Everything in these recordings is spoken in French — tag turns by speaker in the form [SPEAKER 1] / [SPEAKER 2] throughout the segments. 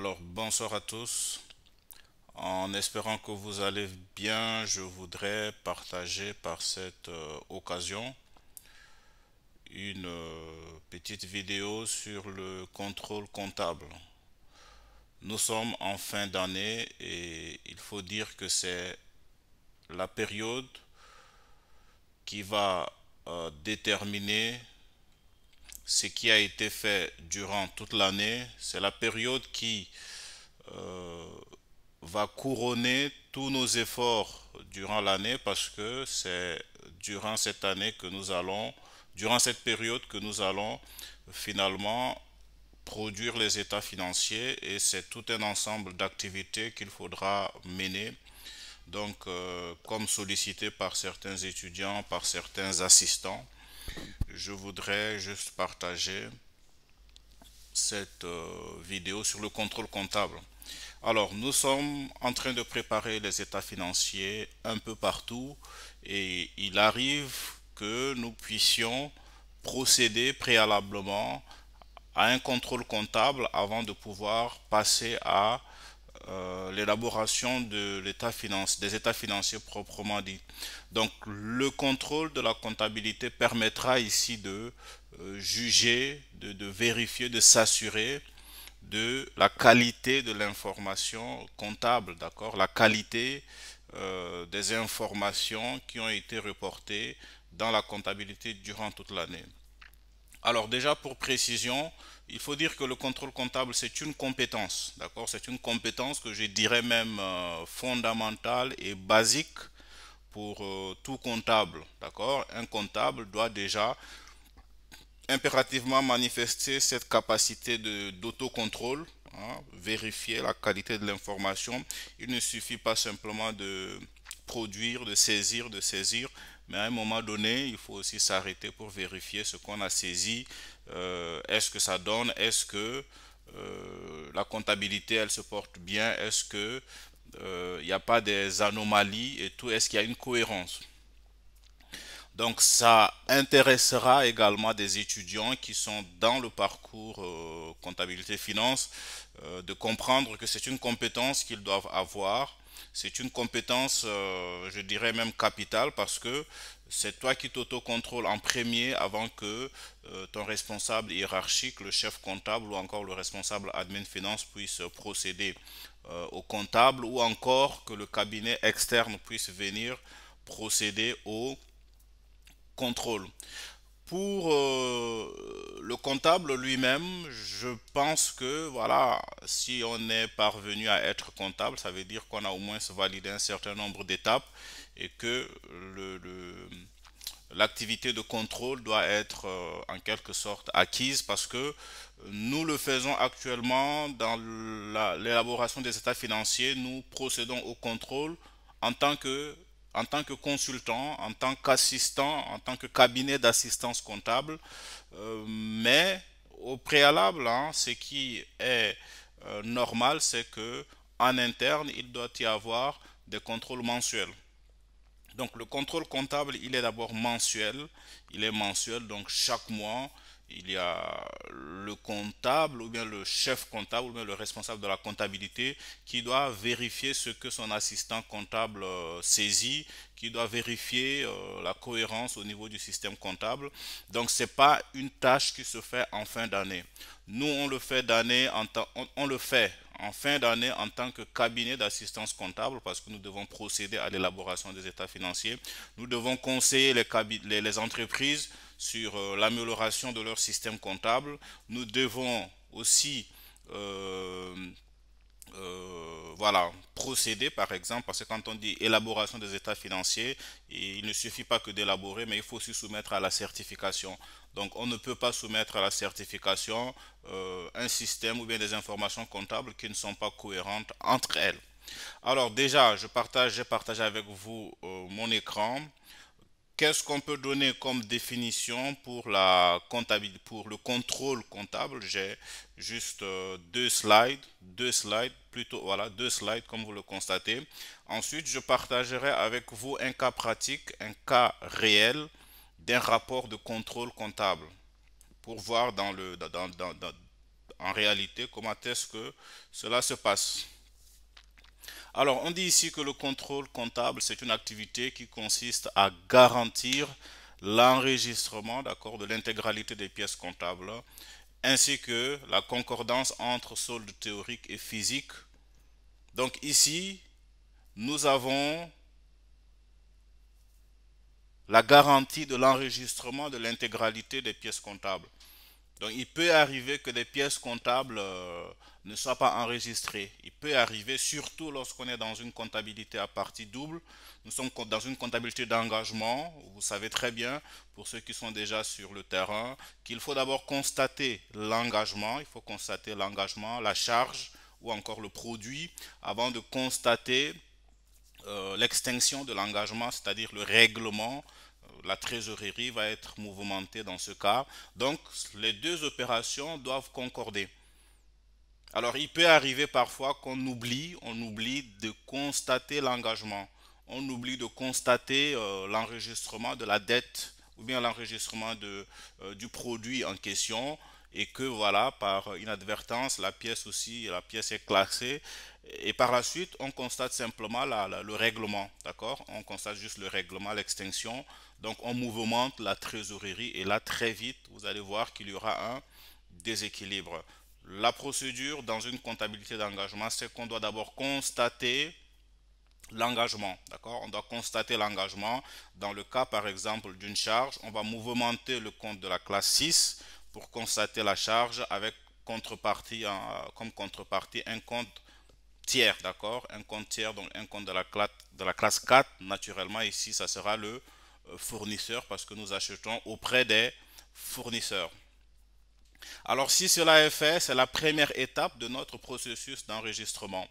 [SPEAKER 1] Alors bonsoir à tous. En espérant que vous allez bien, je voudrais partager par cette euh, occasion une euh, petite vidéo sur le contrôle comptable. Nous sommes en fin d'année et il faut dire que c'est la période qui va euh, déterminer ce qui a été fait durant toute l'année, c'est la période qui euh, va couronner tous nos efforts durant l'année parce que c'est durant cette année que nous allons, durant cette période que nous allons finalement produire les états financiers et c'est tout un ensemble d'activités qu'il faudra mener. Donc, euh, comme sollicité par certains étudiants, par certains assistants, je voudrais juste partager cette euh, vidéo sur le contrôle comptable. Alors, nous sommes en train de préparer les états financiers un peu partout et il arrive que nous puissions procéder préalablement à un contrôle comptable avant de pouvoir passer à euh, l'élaboration de l'état finance, des états financiers proprement dit. Donc le contrôle de la comptabilité permettra ici de euh, juger, de, vérifier, de s'assurer de la qualité de l'information comptable, d'accord, la qualité euh, des informations qui ont été reportées dans la comptabilité durant toute l'année. Alors déjà pour précision, il faut dire que le contrôle comptable, c'est une compétence, d'accord C'est une compétence que je dirais même euh, fondamentale et basique pour euh, tout comptable, d'accord Un comptable doit déjà impérativement manifester cette capacité d'autocontrôle, hein, vérifier la qualité de l'information. Il ne suffit pas simplement de produire, de saisir, de saisir, mais à un moment donné, il faut aussi s'arrêter pour vérifier ce qu'on a saisi. Euh, est-ce que ça donne Est-ce que euh, la comptabilité, elle se porte bien Est-ce qu'il il euh, n'y a pas des anomalies et tout Est-ce qu'il y a une cohérence donc ça intéressera également des étudiants qui sont dans le parcours comptabilité-finance de comprendre que c'est une compétence qu'ils doivent avoir c'est une compétence, euh, je dirais même capitale, parce que c'est toi qui t'auto-contrôles en premier avant que euh, ton responsable hiérarchique, le chef comptable ou encore le responsable admin finance puisse procéder euh, au comptable ou encore que le cabinet externe puisse venir procéder au contrôle pour euh, le comptable lui-même, je pense que voilà, si on est parvenu à être comptable, ça veut dire qu'on a au moins validé un certain nombre d'étapes et que l'activité de contrôle doit être euh, en quelque sorte acquise parce que nous le faisons actuellement dans l'élaboration des états financiers, nous procédons au contrôle en tant que en tant que consultant, en tant qu'assistant, en tant que cabinet d'assistance comptable, euh, mais au préalable, hein, ce qui est euh, normal, c'est que en interne, il doit y avoir des contrôles mensuels. Donc le contrôle comptable, il est d'abord mensuel, il est mensuel, donc chaque mois, il y a le comptable ou bien le chef comptable ou bien le responsable de la comptabilité qui doit vérifier ce que son assistant comptable euh, saisit, qui doit vérifier euh, la cohérence au niveau du système comptable. Donc ce n'est pas une tâche qui se fait en fin d'année. Nous, on le fait d'année en on le fait en fin d'année en tant que cabinet d'assistance comptable parce que nous devons procéder à l'élaboration des états financiers. Nous devons conseiller les, les entreprises sur euh, l'amélioration de leur système comptable. Nous devons aussi euh, euh, voilà, procéder par exemple, parce que quand on dit élaboration des états financiers, il ne suffit pas que d'élaborer, mais il faut aussi soumettre à la certification. Donc on ne peut pas soumettre à la certification un système ou bien des informations comptables qui ne sont pas cohérentes entre elles. Alors déjà, je partage, j'ai partagé avec vous mon écran. Qu'est-ce qu'on peut donner comme définition pour, la comptabilité, pour le contrôle comptable J'ai juste euh, deux slides, deux slides, plutôt voilà, deux slides comme vous le constatez. Ensuite, je partagerai avec vous un cas pratique, un cas réel d'un rapport de contrôle comptable pour voir dans le, en réalité comment est-ce que cela se passe. Alors, on dit ici que le contrôle comptable, c'est une activité qui consiste à garantir l'enregistrement de l'intégralité des pièces comptables, ainsi que la concordance entre soldes théoriques et physiques. Donc ici, nous avons la garantie de l'enregistrement de l'intégralité des pièces comptables. Donc il peut arriver que des pièces comptables euh, ne soient pas enregistrées. Il peut arriver, surtout lorsqu'on est dans une comptabilité à partie double, nous sommes dans une comptabilité d'engagement, vous savez très bien, pour ceux qui sont déjà sur le terrain, qu'il faut d'abord constater l'engagement, il faut constater l'engagement, la charge ou encore le produit, avant de constater euh, l'extinction de l'engagement, c'est-à-dire le règlement la trésorerie va être mouvementée dans ce cas. Donc, les deux opérations doivent concorder. Alors, il peut arriver parfois qu'on oublie, on oublie de constater l'engagement, on oublie de constater euh, l'enregistrement de la dette ou bien l'enregistrement euh, du produit en question, et que voilà, par inadvertance, la pièce aussi, la pièce est classée. Et par la suite, on constate simplement le règlement, d'accord On constate juste le règlement, l'extinction. Donc, on mouvemente la trésorerie et là, très vite, vous allez voir qu'il y aura un déséquilibre. La procédure dans une comptabilité d'engagement, c'est qu'on doit d'abord constater l'engagement, d'accord On doit constater l'engagement. Dans le cas, par exemple, d'une charge, on va mouvementer le compte de la classe 6 pour constater la charge avec contrepartie, euh, comme contrepartie un compte tiers, d'accord Un compte tiers, donc un compte de la, classe, de la classe 4. Naturellement, ici, ça sera le euh, fournisseur parce que nous achetons auprès des fournisseurs. Alors, si cela est fait, c'est la première étape de notre processus d'enregistrement.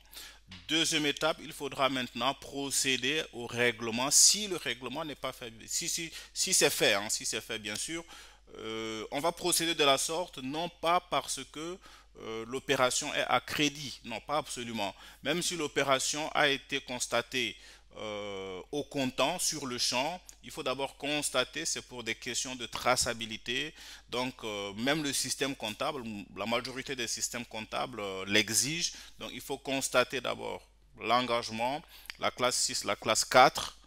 [SPEAKER 1] Deuxième étape, il faudra maintenant procéder au règlement. Si le règlement n'est pas fait, si, si, c'est fait, hein, si c'est fait bien sûr, euh, on va procéder de la sorte, non pas parce que euh, l'opération est à crédit, non pas absolument. Même si l'opération a été constatée euh, au comptant sur le champ, il faut d'abord constater, c'est pour des questions de traçabilité. Donc, même le système comptable, la majorité des systèmes comptables l'exigent, l'exige. Donc, il faut constater d'abord l'engagement, la classe 6, la classe 4.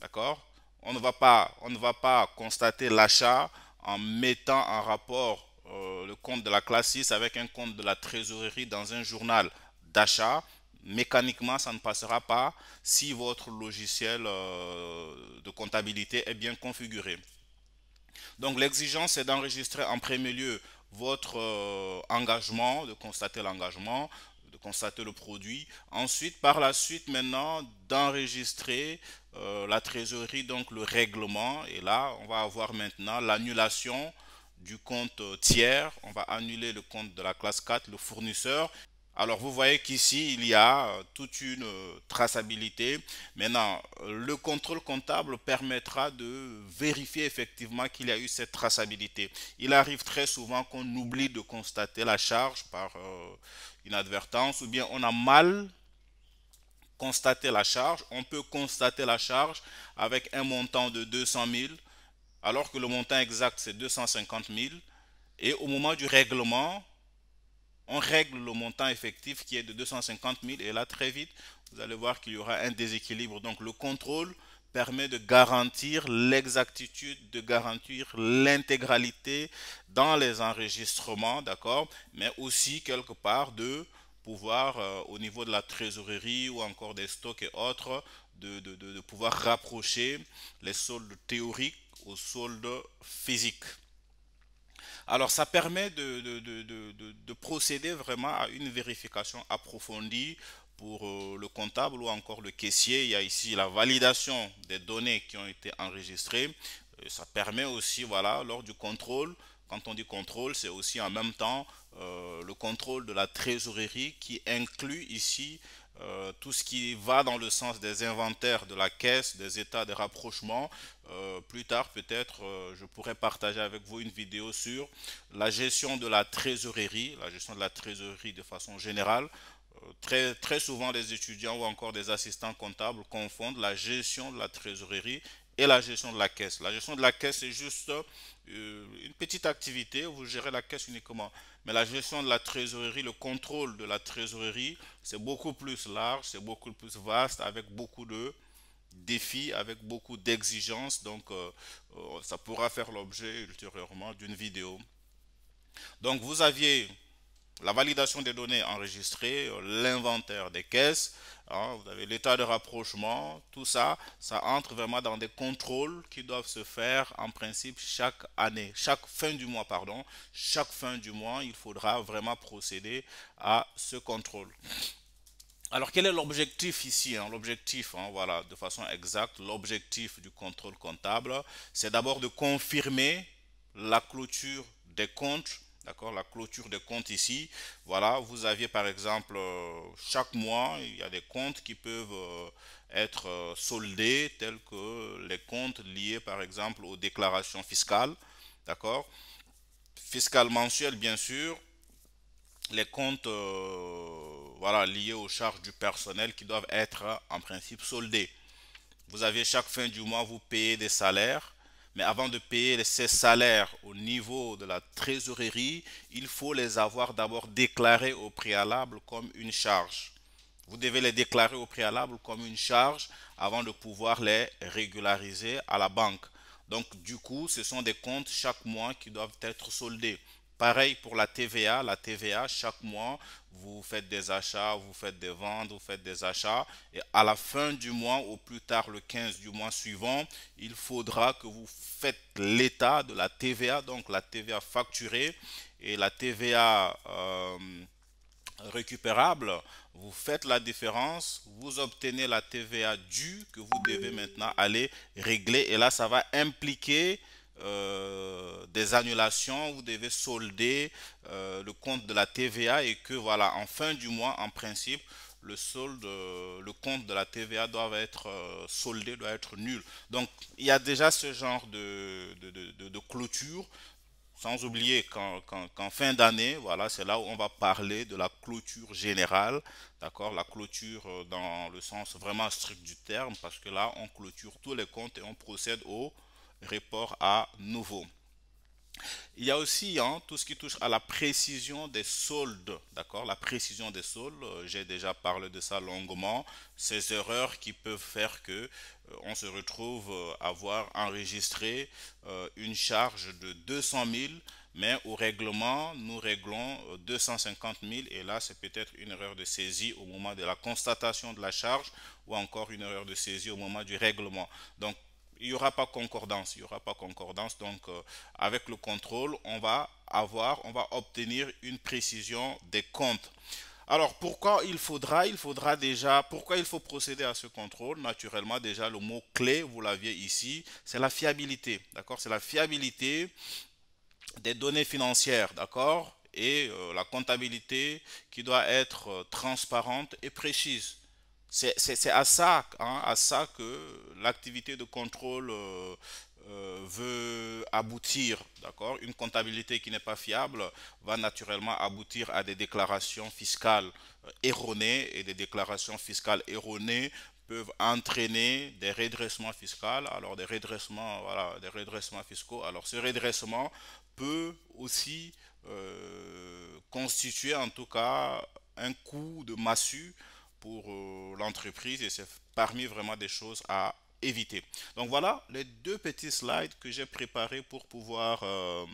[SPEAKER 1] D'accord on, va on ne va pas constater l'achat en mettant en rapport euh, le compte de la classe 6 avec un compte de la trésorerie dans un journal d'achat, mécaniquement, ça ne passera pas si votre logiciel euh, de comptabilité est bien configuré. Donc l'exigence c'est d'enregistrer en premier lieu votre euh, engagement, de constater l'engagement, constater le produit. Ensuite, par la suite, maintenant, d'enregistrer euh, la trésorerie, donc le règlement. Et là, on va avoir maintenant l'annulation du compte tiers. On va annuler le compte de la classe 4, le fournisseur. Alors vous voyez qu'ici, il y a euh, toute une euh, traçabilité. Maintenant, le contrôle comptable permettra de vérifier effectivement qu'il y a eu cette traçabilité. Il arrive très souvent qu'on oublie de constater la charge par inadvertance ou bien on a mal constaté la charge. On peut constater la charge avec un montant de 200 000 alors que le montant exact c'est 250 000. Et au moment du règlement, on règle le montant effectif qui est de 250 000 et là très vite vous allez voir qu'il y aura un déséquilibre. Donc le contrôle permet de garantir l'exactitude, de garantir l'intégralité dans les enregistrements, d'accord, mais aussi quelque part de pouvoir, euh, au niveau de la trésorerie ou encore des stocks et autres, de, pouvoir rapprocher les soldes théoriques aux soldes physiques. Alors ça permet de, de, de, procéder vraiment à une vérification approfondie pour euh, le comptable ou encore le caissier, il y a ici la validation des données qui ont été enregistrées. Euh, ça permet aussi, voilà, lors du contrôle, quand on dit contrôle, c'est aussi en même temps euh, le contrôle de la trésorerie qui inclut ici tout ce qui va dans le sens des inventaires de la caisse, des états, des rapprochements. plus tard, peut-être, je pourrais partager avec vous une vidéo sur la gestion de la trésorerie, la gestion de la trésorerie de façon générale, Très, très souvent, les étudiants ou encore des assistants comptables confondent la gestion de la trésorerie et la gestion de la caisse. La gestion de la caisse, c'est juste euh, une petite activité, vous gérez la caisse uniquement. Mais la gestion de la trésorerie, le contrôle de la trésorerie, c'est beaucoup plus large, c'est beaucoup plus vaste, avec beaucoup de défis, avec beaucoup d'exigences. Donc, euh, euh, ça pourra faire l'objet ultérieurement d'une vidéo. Donc, vous aviez la validation des données enregistrées, euh, l'inventaire des caisses, hein, vous avez l'état de rapprochement, tout ça, ça entre vraiment dans des contrôles qui doivent se faire en principe chaque année, chaque fin du mois, pardon, chaque fin du mois, il faudra vraiment procéder à ce contrôle. Alors quel est l'objectif ici hein? L'objectif, hein, voilà, de façon exacte, l'objectif du contrôle comptable, c'est d'abord de confirmer la clôture des comptes D'accord La clôture des comptes ici. Voilà, vous aviez par exemple, euh, chaque mois, il y a des comptes qui peuvent euh, être euh, soldés, tels que les comptes liés par exemple aux déclarations fiscales. D'accord fiscal mensuel bien sûr. Les comptes voilà, liés aux charges du personnel qui doivent être en principe soldés. Vous avez chaque fin du mois, vous payez des salaires mais avant de payer ces salaires au niveau de la trésorerie, il faut les avoir d'abord déclarés au préalable comme une charge. Vous devez les déclarer au préalable comme une charge avant de pouvoir les régulariser à la banque. Donc du coup, ce sont des comptes chaque mois qui doivent être soldés. Pareil pour la TVA. La TVA, chaque mois, vous faites des achats, vous faites des ventes, vous faites des achats. Et à la fin du mois, ou plus tard le 15 du mois suivant, il faudra que vous faites l'état de la TVA, donc la TVA facturée et la TVA euh, récupérable. Vous faites la différence, vous obtenez la TVA due que vous devez maintenant aller régler. Et là, ça va impliquer euh, des annulations, vous devez solder euh, le compte de la TVA et que voilà, en fin du mois, en principe, le solde, le compte de la TVA doit être euh, soldé, doit être nul. Donc, il y a déjà ce genre de, de, de, clôture, sans oublier qu'en fin d'année, voilà, c'est là où on va parler de la clôture générale, d'accord, la clôture dans le sens vraiment strict du terme, parce que là, on clôture tous les comptes et on procède au report à nouveau. Il y a aussi hein, tout ce qui touche à la précision des soldes, d'accord La précision des soldes, euh, j'ai déjà parlé de ça longuement. Ces erreurs qui peuvent faire que euh, on se retrouve euh, avoir enregistré une charge de 200 000, mais au règlement, nous réglons 250 000 et là, c'est peut-être une erreur de saisie au moment de la constatation de la charge ou encore une erreur de saisie au moment du règlement. Donc, il n'y aura pas concordance. Il n'y aura pas concordance. Donc, euh, avec le contrôle, on va avoir, on va obtenir une précision des comptes. Alors, pourquoi il faudra Il faudra déjà, pourquoi il faut procéder à ce contrôle Naturellement, déjà, le mot clé, vous l'aviez ici, c'est la fiabilité. D'accord C'est la fiabilité des données financières. D'accord Et euh, la comptabilité qui doit être euh, transparente et précise. C'est à ça, hein, ça que l'activité de contrôle euh, euh, veut aboutir, d'accord Une comptabilité qui n'est pas fiable va naturellement aboutir à des déclarations fiscales euh, erronées et des déclarations fiscales erronées peuvent entraîner des redressements fiscaux. Alors des redressements, voilà, des redressements fiscaux. Alors ce redressement peut aussi constituer en tout cas un coup de massue pour euh, l'entreprise et c'est parmi vraiment des choses à éviter. Donc voilà les deux petits slides que j'ai préparés pour pouvoir euh,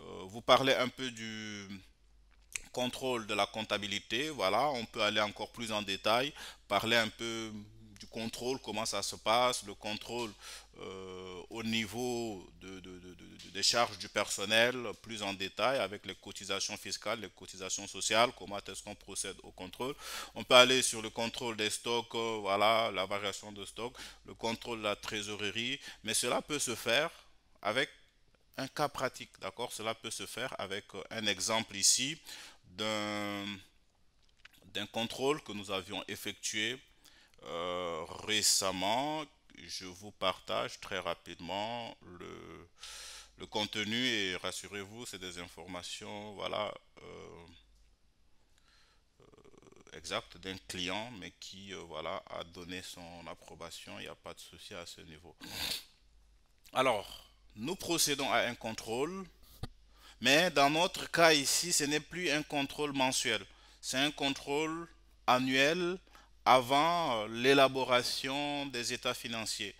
[SPEAKER 1] euh, vous parler un peu du contrôle de la comptabilité. Voilà, on peut aller encore plus en détail, parler un peu contrôle, comment ça se passe, le contrôle euh, au niveau de, des charges du personnel, plus en détail, avec les cotisations fiscales, les cotisations sociales, comment est-ce qu'on procède au contrôle. On peut aller sur le contrôle des stocks, euh, voilà, la variation de stock, le contrôle de la trésorerie, mais cela peut se faire avec un cas pratique, d'accord Cela peut se faire avec euh, un exemple ici d'un d'un contrôle que nous avions effectué euh, récemment, je vous partage très rapidement le, contenu et rassurez-vous, c'est des informations voilà, euh, euh, exactes d'un client, mais qui voilà, a donné son approbation, il n'y a pas de souci à ce niveau. Alors, nous procédons à un contrôle, mais dans notre cas ici, ce n'est plus un contrôle mensuel, c'est un contrôle annuel avant euh, l'élaboration des états financiers.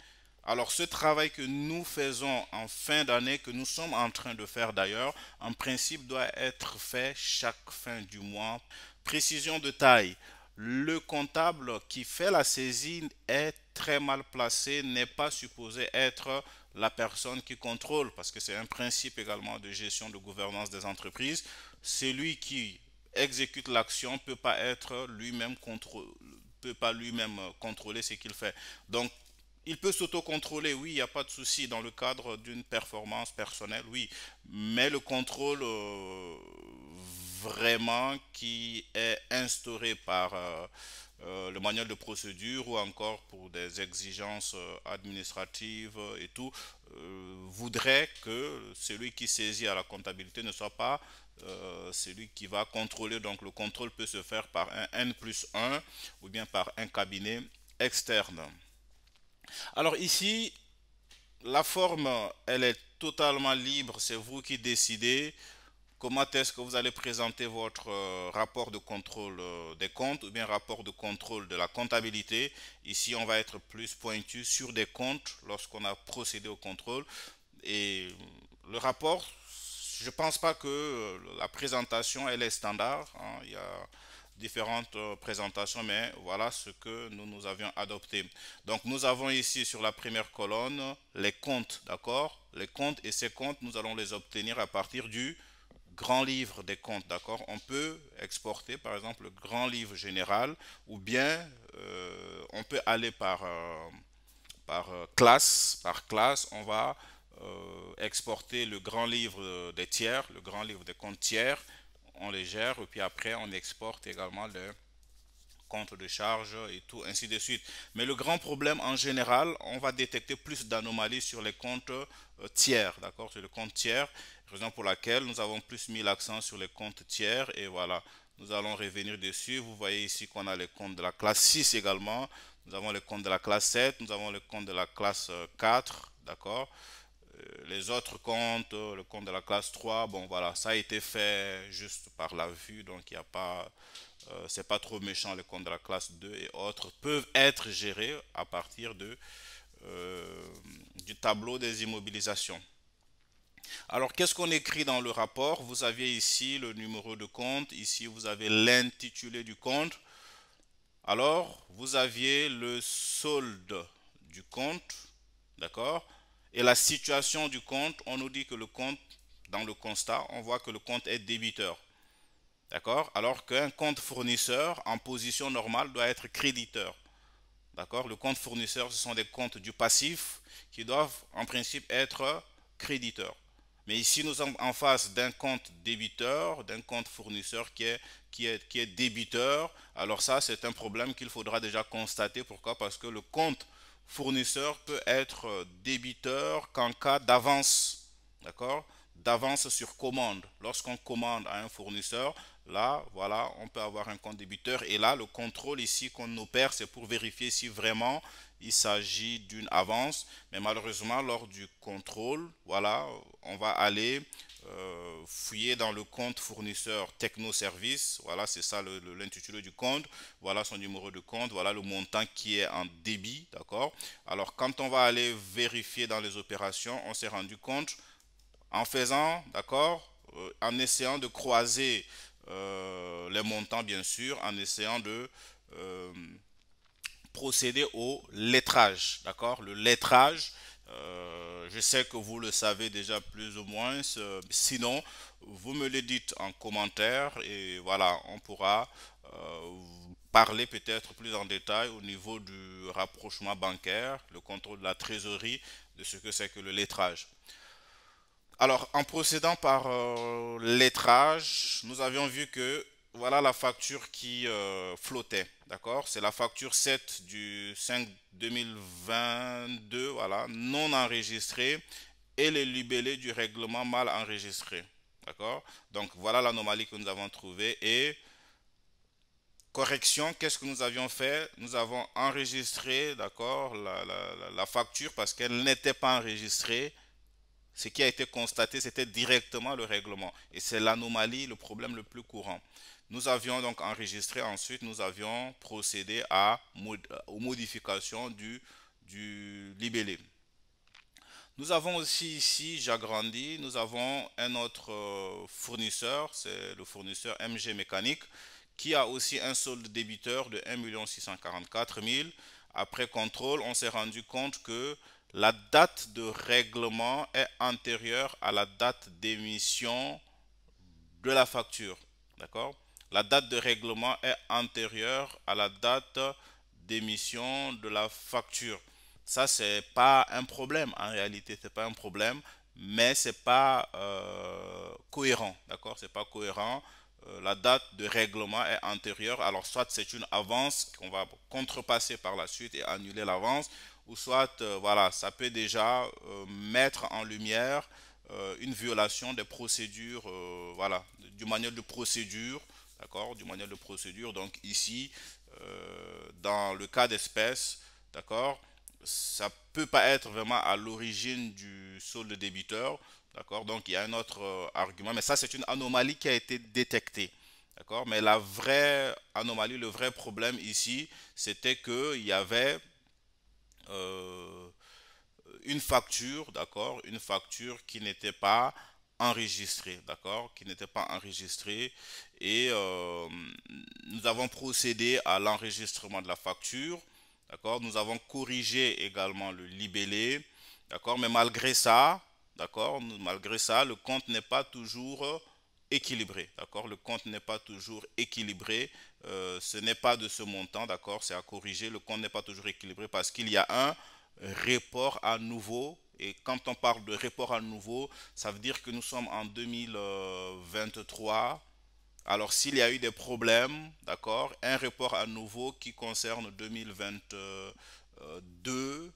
[SPEAKER 1] Alors ce travail que nous faisons en fin d'année, que nous sommes en train de faire d'ailleurs, en principe doit être fait chaque fin du mois. Précision de taille, le comptable qui fait la saisine est très mal placé, n'est pas supposé être la personne qui contrôle, parce que c'est un principe également de gestion de gouvernance des entreprises. Celui qui exécute l'action ne peut pas être lui-même contrôlé peut pas lui-même euh, contrôler ce qu'il fait. Donc, il peut s'auto-contrôler, oui, il n'y a pas de souci dans le cadre d'une performance personnelle, oui, mais le contrôle euh, vraiment qui est instauré par euh, le manuel de procédure ou encore pour des exigences administratives et tout, voudrait que celui qui saisit à la comptabilité ne soit pas euh, celui qui va contrôler. Donc le contrôle peut se faire par un N plus 1 ou bien par un cabinet externe. Alors ici, la forme, elle est totalement libre. C'est vous qui décidez comment est-ce que vous allez présenter votre euh, rapport de contrôle euh, des comptes ou bien rapport de contrôle de la comptabilité. Ici, on va être plus pointu sur des comptes lorsqu'on a procédé au contrôle. Et le rapport je ne pense pas que euh, la présentation, elle est standard. Hein. Il y a différentes euh, présentations, mais voilà ce que nous, nous avions adopté. Donc, nous avons ici sur la première colonne les comptes, d'accord Les comptes et ces comptes, nous allons les obtenir à partir du grand livre des comptes, d'accord On peut exporter, par exemple, le grand livre général ou bien euh, on peut aller par, par classe, par classe, on va euh, exporter le grand livre euh, des tiers, le grand livre des comptes tiers, on les gère, et puis après on exporte également le comptes de charges et tout, ainsi de suite. Mais le grand problème en général, on va détecter plus d'anomalies sur les comptes euh, tiers, d'accord Sur les comptes tiers, raison pour laquelle nous avons plus mis l'accent sur les comptes tiers, et voilà. Nous allons revenir dessus. Vous voyez ici qu'on a les comptes de la classe 6 également. Nous avons les comptes de la classe 7, nous avons les comptes de la classe 4, d'accord les autres comptes, euh, le compte de la classe 3, bon voilà, ça a été fait juste par la vue, donc il n'y a pas, euh, c'est pas trop méchant, les comptes de la classe 2 et autres peuvent être gérés à partir de, euh, du tableau des immobilisations. Alors, qu'est-ce qu'on écrit dans le rapport Vous aviez ici le numéro de compte, ici vous avez l'intitulé du compte. Alors, vous aviez le solde du compte, d'accord et la situation du compte, on nous dit que le compte, dans le constat, on voit que le compte est débiteur. D'accord Alors qu'un compte fournisseur en position normale doit être créditeur. D'accord Le compte fournisseur, ce sont des comptes du passif qui doivent en principe être créditeurs. Mais ici, nous sommes en face d'un compte débiteur, d'un compte fournisseur qui est, qui, est, qui est débiteur. Alors ça, c'est un problème qu'il faudra déjà constater. Pourquoi Parce que le compte fournisseur peut être débiteur qu'en cas d'avance, d'accord D'avance sur commande. Lorsqu'on commande à un fournisseur, là, voilà, on peut avoir un compte débiteur. Et là, le contrôle ici qu'on opère, c'est pour vérifier si vraiment il s'agit d'une avance. Mais malheureusement, lors du contrôle, voilà, on va aller euh, fouiller dans le compte fournisseur techno service Voilà, c'est ça l'intitulé du compte. Voilà son numéro de compte. Voilà le montant qui est en débit. D'accord Alors, quand on va aller vérifier dans les opérations, on s'est rendu compte en faisant, d'accord euh, En essayant de croiser euh, les montants, bien sûr, en essayant de procéder au lettrage. D'accord Le lettrage euh, je sais que vous le savez déjà plus ou moins. Sinon, vous me le dites en commentaire et voilà, on pourra euh, parler peut-être plus en détail au niveau du rapprochement bancaire, le contrôle de la trésorerie, de ce que c'est que le lettrage. Alors, en procédant par euh, lettrage, nous avions vu que voilà la facture qui euh, flottait, d'accord C'est la facture 7 du 5 2022, voilà, non enregistrée et les libellés du règlement mal enregistré, d'accord Donc voilà l'anomalie que nous avons trouvée et correction, qu'est-ce que nous avions fait Nous avons enregistré, d'accord, la facture parce qu'elle n'était pas enregistrée ce qui a été constaté, c'était directement le règlement. Et c'est l'anomalie, le problème le plus courant. Nous avions donc enregistré, ensuite nous avions procédé à, aux modifications du, libellé. Nous avons aussi ici, j'agrandis, nous avons un autre euh, fournisseur, c'est le fournisseur MG Mécanique, qui a aussi un solde débiteur de 1 Après contrôle, on s'est rendu compte que la date de règlement est antérieure à la date d'émission de la facture. D'accord la date de règlement est antérieure à la date d'émission de la facture. Ça, n'est pas un problème en réalité, ce n'est pas un problème, mais n'est euh, pas cohérent, d'accord n'est pas cohérent. la date de règlement est antérieure, alors soit c'est une avance qu'on va contrepasser par la suite et annuler l'avance, ou soit, euh, voilà, ça peut déjà euh, mettre en lumière une violation des procédures, voilà, du manuel de procédure d'accord, du manuel de procédure. Donc ici, euh, dans le cas d'espèce, d'accord, ça peut pas être vraiment à l'origine du solde débiteur, d'accord. Donc il y a un autre euh, argument, mais ça c'est une anomalie qui a été détectée. D'accord Mais la vraie anomalie, le vrai problème ici, c'était qu'il y avait euh, une facture, d'accord Une facture qui n'était pas enregistré, d'accord, qui n'était pas enregistré Et euh, nous avons procédé à l'enregistrement de la facture, d'accord. Nous avons corrigé également le libellé, d'accord. Mais malgré ça, d'accord, malgré ça, le compte n'est pas toujours euh, équilibré, d'accord. Le compte n'est pas toujours équilibré. Euh, ce n'est pas de ce montant, d'accord. C'est à corriger. Le compte n'est pas toujours équilibré parce qu'il y a un report à nouveau et quand on parle de report à nouveau, ça veut dire que nous sommes en 2023. Alors s'il y a eu des problèmes, d'accord, un report à nouveau qui concerne 2022,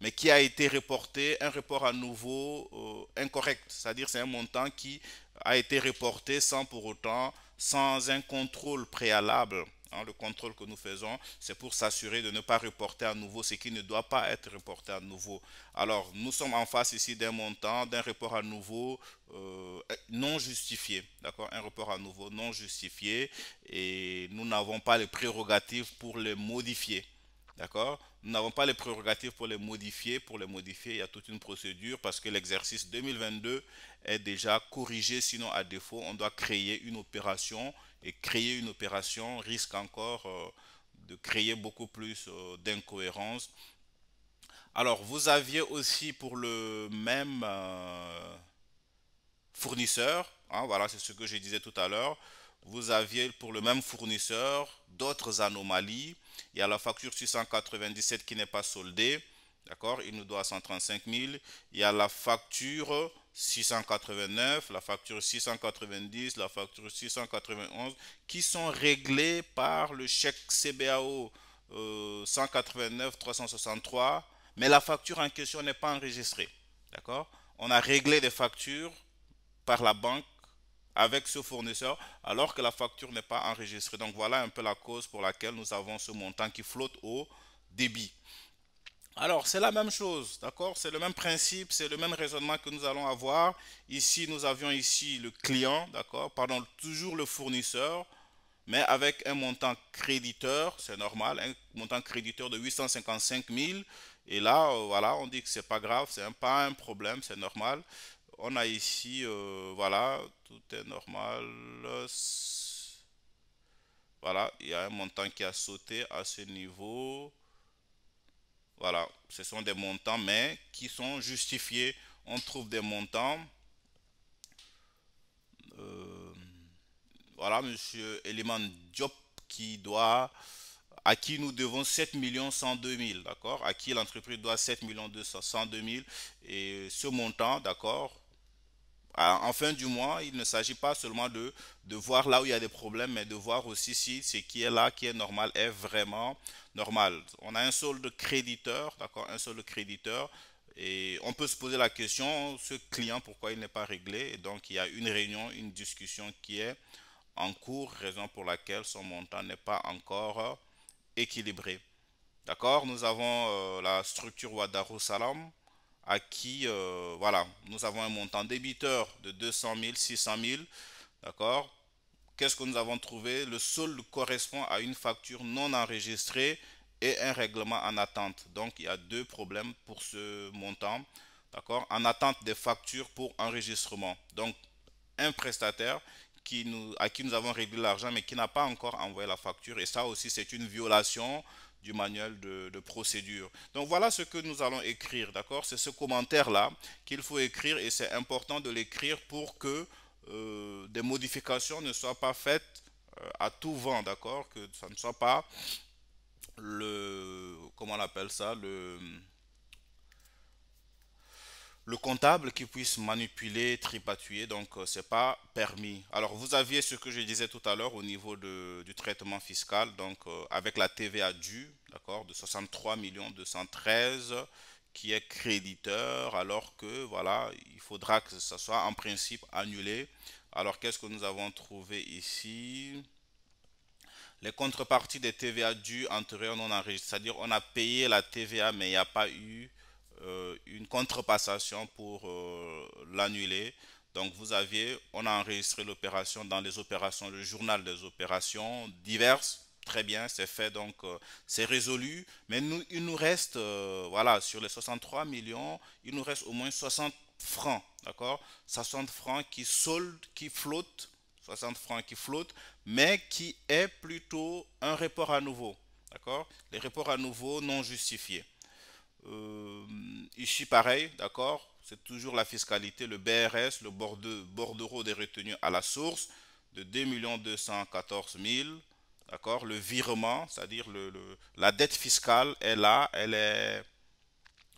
[SPEAKER 1] mais qui a été reporté, un report à nouveau euh, incorrect, c'est-à-dire c'est un montant qui a été reporté sans pour autant, sans un contrôle préalable le contrôle que nous faisons, c'est pour s'assurer de ne pas reporter à nouveau ce qui ne doit pas être reporté à nouveau. Alors, nous sommes en face ici d'un montant, d'un report à nouveau euh, non justifié. D'accord Un report à nouveau non justifié et nous n'avons pas les prérogatives pour les modifier. D'accord Nous n'avons pas les prérogatives pour les modifier. Pour les modifier, il y a toute une procédure parce que l'exercice 2022 est déjà corrigé. Sinon, à défaut, on doit créer une opération et créer une opération risque encore euh, de créer beaucoup plus euh, d'incohérences. Alors, vous aviez aussi pour le même euh, fournisseur, hein, voilà, c'est ce que je disais tout à l'heure, vous aviez pour le même fournisseur d'autres anomalies. Il y a la facture 697 qui n'est pas soldée. D'accord Il nous doit 135 000. Il y a la facture 689, la facture 690, la facture 691 qui sont réglées par le chèque CBAO 189 363. Mais la facture en question n'est pas enregistrée. D'accord On a réglé des factures par la banque avec ce fournisseur alors que la facture n'est pas enregistrée. Donc voilà un peu la cause pour laquelle nous avons ce montant qui flotte au débit. Alors, c'est la même chose, d'accord C'est le même principe, c'est le même raisonnement que nous allons avoir. Ici, nous avions ici le client, d'accord Pardon, toujours le fournisseur, mais avec un montant créditeur, c'est normal, un montant créditeur de 855 000. Et là, euh, voilà, on dit que c'est pas grave, c'est pas un problème, c'est normal. On a ici, euh, voilà, tout est normal. Voilà, il y a un montant qui a sauté à ce niveau. Voilà, ce sont des montants, mais qui sont justifiés. On trouve des montants. Euh, voilà, monsieur Eliman Diop qui doit, à qui nous devons 7 102 000, d'accord À qui l'entreprise doit 7 000. Et ce montant, d'accord, en fin du mois, il ne s'agit pas seulement de, voir là où il y a des problèmes, mais de voir aussi si ce qui est là, qui est normal, est vraiment normal. On a un solde créditeur, d'accord, un solde créditeur. Et on peut se poser la question, ce client, pourquoi il n'est pas réglé Et donc, il y a une réunion, une discussion qui est en cours, raison pour laquelle son montant n'est pas encore euh, équilibré. D'accord Nous avons euh, la structure Wadaru Salam à qui, euh, voilà, nous avons un montant débiteur de 200 000, 600 000, d'accord Qu'est-ce que nous avons trouvé Le solde correspond à une facture non enregistrée et un règlement en attente. Donc, il y a deux problèmes pour ce montant, d'accord En attente des factures pour enregistrement. Donc, un prestataire qui nous, à qui nous avons réglé l'argent, mais qui n'a pas encore envoyé la facture. Et ça aussi, c'est une violation du manuel de, procédure. Donc voilà ce que nous allons écrire, d'accord C'est ce commentaire-là qu'il faut écrire et c'est important de l'écrire pour que euh, des modifications ne soient pas faites euh, à tout vent, d'accord Que ça ne soit pas le... comment on appelle ça Le le comptable qui puisse manipuler, tripatuer, donc euh, ce n'est pas permis. Alors vous aviez ce que je disais tout à l'heure au niveau de, du traitement fiscal, donc euh, avec la TVA due, d'accord, de 63 213 qui est créditeur, alors que voilà, il faudra que ça soit en principe annulé. Alors qu'est-ce que nous avons trouvé ici les contreparties des TVA dues antérieures non enregistrées, c'est-à-dire on a payé la TVA mais il n'y a pas eu euh, une contrepassation pour euh, l'annuler. Donc vous aviez, on a enregistré l'opération dans les opérations, le journal des opérations diverses. Très bien, c'est fait, donc euh, c'est résolu. Mais nous, il nous reste, voilà, sur les 63 millions, il nous reste au moins 60 francs, d'accord 60 francs qui soldent, qui flottent, 60 francs qui flottent, mais qui est plutôt un report à nouveau, d'accord Les reports à nouveau non justifiés. Euh, ici, pareil, d'accord C'est toujours la fiscalité, le BRS, le bordereau des retenues à la source de 2 214 000. D'accord Le virement, c'est-à-dire la dette fiscale est là, elle est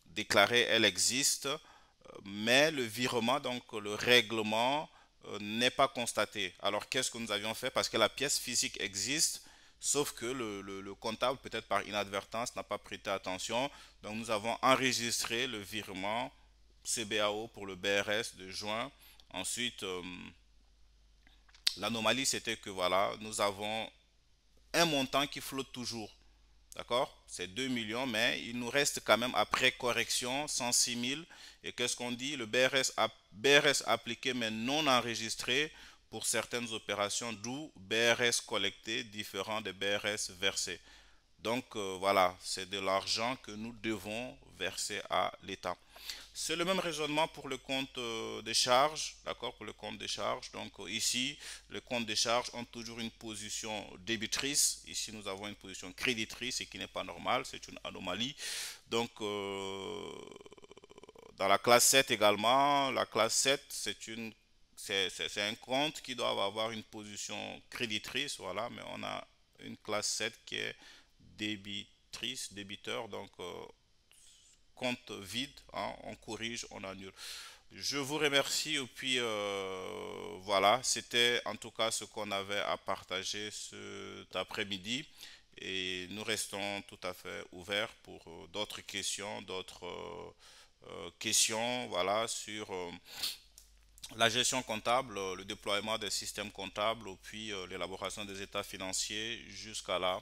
[SPEAKER 1] déclarée, elle existe, euh, mais le virement, donc le règlement, euh, n'est pas constaté. Alors qu'est-ce que nous avions fait Parce que la pièce physique existe, Sauf que le, comptable, peut-être par inadvertance, n'a pas prêté attention. Donc nous avons enregistré le virement CBAO pour le BRS de juin. Ensuite, euh, l'anomalie, c'était que voilà, nous avons un montant qui flotte toujours. D'accord C'est 2 millions, mais il nous reste quand même après correction 106 000. Et qu'est-ce qu'on dit Le BRS, BRS appliqué mais non enregistré pour certaines opérations, d'où BRS collecté différent des BRS versés. Donc euh, voilà, c'est de l'argent que nous devons verser à l'État. C'est le même raisonnement pour le compte de euh, des charges, d'accord, pour le compte des charges. Donc euh, ici, le compte des charges ont toujours une position débitrice. Ici, nous avons une position créditrice, ce qui n'est pas normal, c'est une anomalie. Donc dans la classe 7 également, la classe 7, c'est une c'est un compte qui doit avoir une position créditrice, voilà, mais on a une classe 7 qui est débitrice, débiteur, donc euh, compte vide, hein, on corrige, on annule. Je vous remercie et puis euh, voilà, c'était en tout cas ce qu'on avait à partager cet après-midi et nous restons tout à fait ouverts pour euh, d'autres questions, d'autres questions, voilà, sur la gestion comptable, euh, le déploiement des systèmes comptables, puis euh, l'élaboration des états financiers jusqu'à la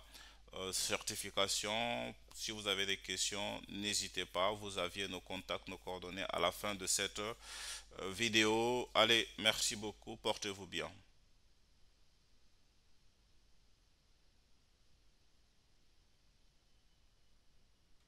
[SPEAKER 1] euh, certification. Si vous avez des questions, n'hésitez pas. Vous aviez nos contacts, nos coordonnées à la fin de cette vidéo. Allez, merci beaucoup. Portez-vous bien.